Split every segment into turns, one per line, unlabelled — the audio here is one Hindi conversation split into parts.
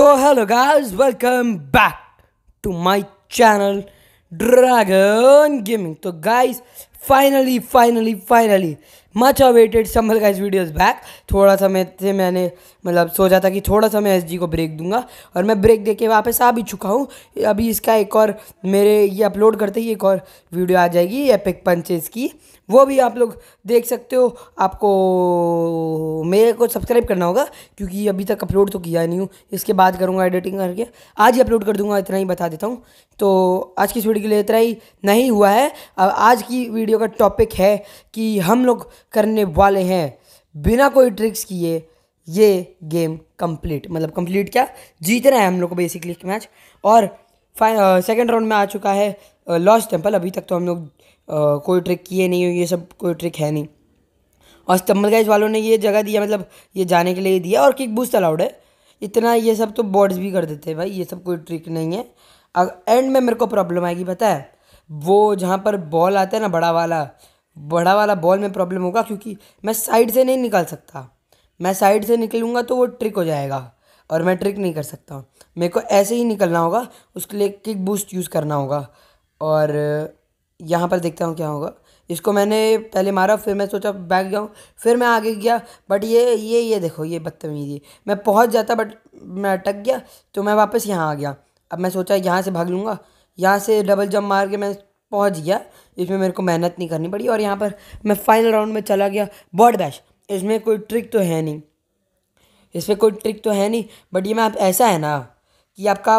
तो hello guys welcome back to my channel dragon gaming तो guys finally finally finally much awaited संभल गाइस वीडियोस बैक थोड़ा सा मैं से मैंने मतलब सोचा था कि थोड़ा सा मैं एसजी को ब्रेक दूंगा और मैं ब्रेक दे के वापस आ भी चुका हूँ अभी इसका एक और मेरे ये अपलोड करते ही एक और वीडियो आ जाएगी एपिक पंचेज की वो भी आप लोग देख सकते हो आपको मेरे को सब्सक्राइब करना होगा क्योंकि अभी तक अपलोड तो किया नहीं हूँ इसके बाद करूँगा एडिटिंग करके आज ही अपलोड कर दूँगा इतना ही बता देता हूँ तो आज की इस वीडियो के लिए इतना ही नहीं हुआ है अब आज की वीडियो का टॉपिक है कि हम लोग करने वाले हैं बिना कोई ट्रिक्स किए ये गेम कंप्लीट मतलब कम्प्लीट क्या जीतना है हम लोग को बेसिकली मैच और फाइन सेकेंड राउंड में आ चुका है लॉस्ट टेम्पल अभी तक तो हम लोग कोई ट्रिक किए नहीं हुए ये सब कोई ट्रिक है नहीं और स्टम्बल गाइज वालों ने ये जगह दिया मतलब ये जाने के लिए दिया और किक बूस्ट अलाउड है इतना ये सब तो बॉड्स भी कर देते हैं भाई ये सब कोई ट्रिक नहीं है एंड में मेरे को प्रॉब्लम आएगी पता है वो जहाँ पर बॉल आता है ना बड़ा वाला बड़ा वाला बॉल में प्रॉब्लम होगा क्योंकि मैं साइड से नहीं निकल सकता मैं साइड से निकलूँगा तो वो ट्रिक हो जाएगा और मैं ट्रिक नहीं कर सकता मेरे को ऐसे ही निकलना होगा उसके लिए किक बूस्ट यूज़ करना होगा और यहाँ पर देखता हूँ क्या होगा इसको मैंने पहले मारा फिर मैं सोचा बैग गया हूँ फिर मैं आगे गया बट ये ये ये देखो ये बदतमीजी मैं पहुँच जाता बट मैं अटक गया तो मैं वापस यहाँ आ गया अब मैं सोचा यहाँ से भाग लूँगा यहाँ से डबल जंप मार के मैं पहुँच गया इसमें मेरे को मेहनत नहीं करनी पड़ी और यहाँ पर मैं फाइनल राउंड में चला गया बॉड बैश इसमें कोई ट्रिक तो है नहीं इसमें कोई ट्रिक तो है नहीं बट ये मैं आप ऐसा है ना कि आपका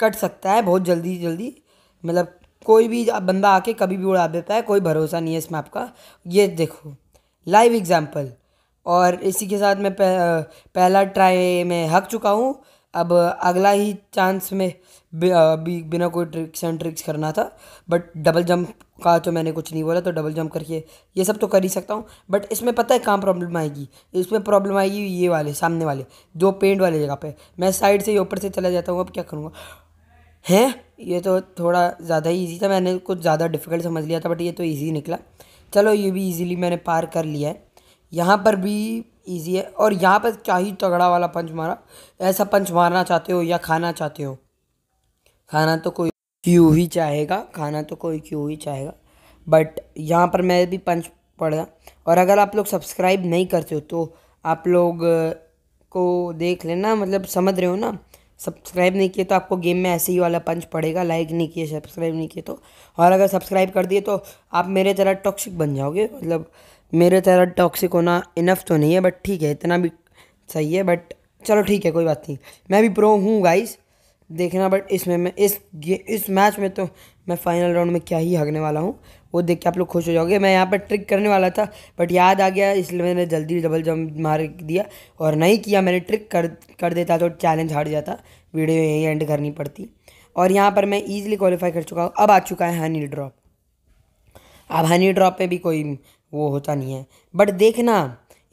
कट सकता है बहुत जल्दी जल्दी मतलब कोई भी बंदा आके कभी भी उड़ा देता है कोई भरोसा नहीं है इसमें आपका ये देखो लाइव एग्जाम्पल और इसी के साथ मैं पह, पहला ट्राई में हक चुका हूँ अब अगला ही चांस में अभी बि, बिना कोई ट्रिक्स एंड ट्रिक्स करना था बट डबल जंप का तो मैंने कुछ नहीं बोला तो डबल जंप करके ये सब तो कर ही सकता हूँ बट इसमें पता है कहाँ प्रॉब्लम आएगी इसमें प्रॉब्लम आएगी ये वाले सामने वाले जो पेंट वाले जगह पे मैं साइड से ही ऊपर से चला जाता हूँ अब क्या करूँगा हैं ये तो थोड़ा ज़्यादा ही ईजी था मैंने कुछ ज़्यादा डिफ़िकल्ट समझ लिया था बट ये तो ईजी निकला चलो ये भी ईजीली मैंने पार कर लिया है यहाँ पर भी ईजी है और यहाँ पर क्या ही तगड़ा वाला पंच मारा ऐसा पंच मारना चाहते हो या खाना चाहते हो खाना तो कोई क्यों ही चाहेगा खाना तो कोई क्यों ही चाहेगा बट यहाँ पर मैं भी पंच पड़ा और अगर आप लोग सब्सक्राइब नहीं करते हो तो आप लोग को देख लेना मतलब समझ रहे हो ना सब्सक्राइब नहीं किए तो आपको गेम में ऐसे ही वाला पंच पड़ेगा लाइक नहीं किए सब्सक्राइब नहीं किए तो और अगर सब्सक्राइब कर दिए तो आप मेरे तरह टॉक्सिक बन जाओगे मतलब मेरे तरह टॉक्सिक होना इनफ तो नहीं है बट ठीक है इतना भी सही है बट चलो ठीक है कोई बात नहीं मैं भी प्रो हूँ गाइस देखना बट इसमें मैं इस इस मैच में तो मैं फाइनल राउंड में क्या ही हगने वाला हूँ वो देख के आप लोग खुश हो जाओगे मैं यहाँ पर ट्रिक करने वाला था बट याद आ गया इसलिए मैंने जल्दी डबल जंप मार दिया और नहीं किया मैंने ट्रिक कर कर देता तो चैलेंज हार जाता वीडियो यहीं एंड करनी पड़ती और यहाँ पर मैं ईजिली क्वालिफाई कर चुका हूँ अब आ चुका है हनी ड्रॉप अब हनी ड्रॉप पर भी कोई वो होता नहीं है बट देखना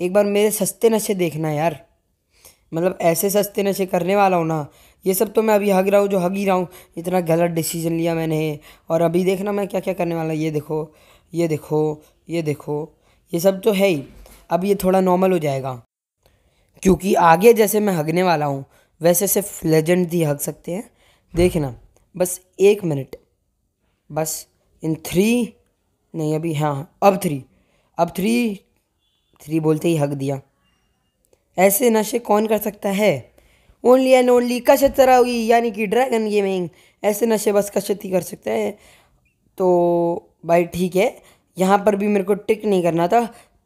एक बार मेरे सस्ते नशे देखना यार मतलब ऐसे सस्ते नशे करने वाला हूँ ना ये सब तो मैं अभी हग रहा हूँ जो हग ही रहा हूँ इतना गलत डिसीजन लिया मैंने और अभी देखना मैं क्या क्या करने वाला ये देखो ये देखो ये देखो ये सब तो है ही अब ये थोड़ा नॉर्मल हो जाएगा क्योंकि आगे जैसे मैं हगने वाला हूँ वैसे सिर्फ लेजेंड ही हग सकते हैं देखना बस एक मिनट बस इन थ्री नहीं अभी हाँ अब थ्री अब थ्री थ्री बोलते ही हक दिया ऐसे नशे कौन कर सकता है ओनली एंड ओनली कशत हुई यानी कि ड्रैगन गेमिंग ऐसे नशे बस कशत ही कर सकते हैं तो भाई ठीक है यहाँ पर भी मेरे को टिक नहीं करना था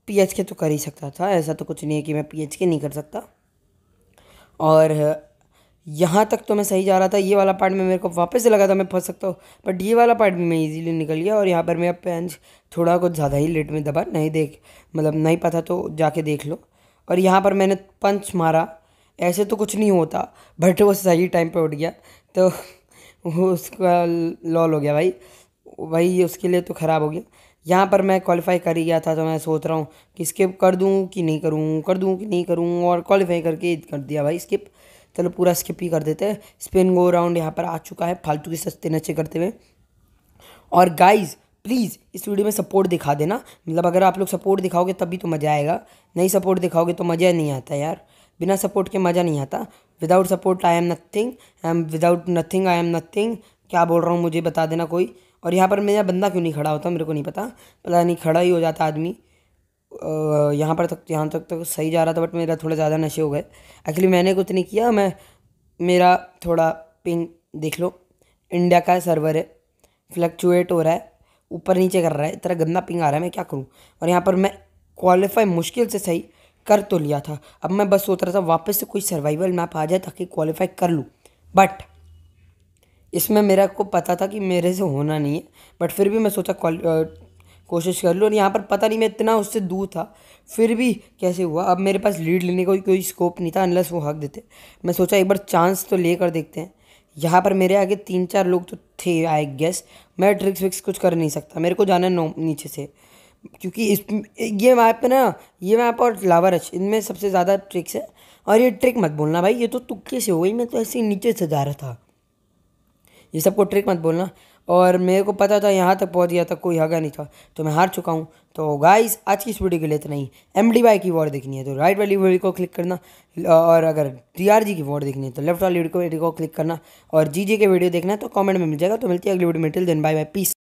पी एच के तो कर ही सकता था ऐसा तो कुछ नहीं है कि मैं पी एच के नहीं कर सकता और यहाँ तक तो मैं सही जा रहा था ये वाला पार्ट में मेरे को वापस लगा था मैं फंस सकता हूँ बट ये वाला पार्ट भी मैं इजीली निकल गया और यहाँ पर मेरा पेंच थोड़ा कुछ ज़्यादा ही लेट में दबा नहीं देख मतलब नहीं पता तो जाके देख लो और यहाँ पर मैंने पंच मारा ऐसे तो कुछ नहीं होता बट वो सही टाइम पर उठ गया तो वो उसका लॉल हो गया भाई भाई उसके लिए तो ख़राब हो गया यहाँ पर मैं क्वालिफाई कर ही गया था तो मैं सोच रहा हूँ कि स्किप कर दूँ कि नहीं करूँ कर दूँ कि नहीं करूँ और क्वालिफाई करके कर दिया भाई स्किप चलो पूरा स्किप ही कर देते हैं स्पिन गो राउंड यहाँ पर आ चुका है फालतू के सस्ते नचे करते हुए और गाइज़ प्लीज़ इस वीडियो में सपोर्ट दिखा देना मतलब अगर आप लोग सपोर्ट दिखाओगे तभी तो मज़ा आएगा नहीं सपोर्ट दिखाओगे तो मज़ा नहीं आता यार बिना सपोर्ट के मज़ा नहीं आता without support I am nothing I am without nothing I am nothing क्या बोल रहा हूँ मुझे बता देना कोई और यहाँ पर मेरा बंदा क्यों नहीं खड़ा होता मेरे को नहीं पता पता नहीं खड़ा ही हो जाता आदमी यहाँ पर तक यहाँ तक तो सही जा रहा था बट मेरा थोड़ा ज़्यादा नशे हो गए एक्चुअली मैंने कुछ नहीं किया मैं मेरा थोड़ा पिंग देख लो इंडिया का सर्वर है फ्लक्चुएट हो रहा है ऊपर नीचे कर रहा है इतना गंदा पिंग आ रहा है मैं क्या करूँ और यहाँ पर मैं क्वालिफाई मुश्किल से सही कर तो लिया था अब मैं बस सोच रहा था वापस से कोई सर्वाइवल मैप आ जाए ताकि क्वालिफाई कर लूँ बट इसमें मेरा को पता था कि मेरे से होना नहीं है बट फिर भी मैं सोचा कोशिश कर लूँ और यहाँ पर पता नहीं मैं इतना उससे दूर था फिर भी कैसे हुआ अब मेरे पास लीड लेने का को, कोई स्कोप नहीं था अनलस वो हक देते मैं सोचा एक बार चांस तो ले कर देखते हैं यहाँ पर मेरे आगे तीन चार लोग तो थे आई गेस मैं ट्रिक्स विक्स कुछ कर नहीं सकता मेरे को जाना नीचे से क्योंकि इस ये मैप ना ये मैप और लावा रश इनमें सबसे ज़्यादा ट्रिक्स है और ये ट्रिक मत बोलना भाई ये तो तुक्के से हो गई मैं तो ऐसे ही नीचे से जा रहा था ये सबको ट्रिक मत बोलना और मेरे को पता था यहाँ तक पहुँच गया था कोई हगा नहीं था तो मैं हार चुका हूँ तो गाइस आज की इस वीडियो के लिए तो नहीं एम डी वाई की वॉर देखनी है तो राइट वाली वीडियो को क्लिक करना और अगर टी आर जी की वॉर देखनी है तो लेफ्ट वाली वीडियो को क्लिक करना और जी जी के वीडियो देखना है तो कॉमेंट में मिल जाएगा तो मिलती है अगली वीडियो में till then bye bye piece